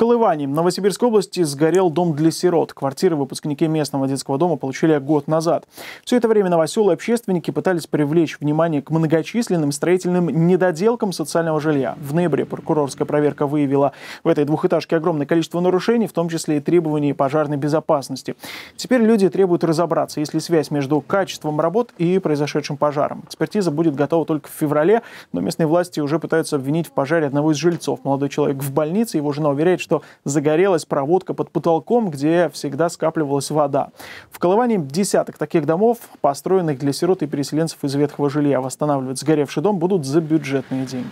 Колыване в Новосибирской области сгорел дом для сирот. Квартиры выпускники местного детского дома получили год назад. Все это время новоселы и общественники пытались привлечь внимание к многочисленным строительным недоделкам социального жилья. В ноябре прокурорская проверка выявила в этой двухэтажке огромное количество нарушений, в том числе и требований пожарной безопасности. Теперь люди требуют разобраться, есть ли связь между качеством работ и произошедшим пожаром. Экспертиза будет готова только в феврале, но местные власти уже пытаются обвинить в пожаре одного из жильцов. Молодой человек в больнице, его жена уверяет, что что загорелась проводка под потолком, где всегда скапливалась вода. В Колыване десяток таких домов, построенных для сирот и переселенцев из ветхого жилья. Восстанавливать сгоревший дом будут за бюджетные деньги.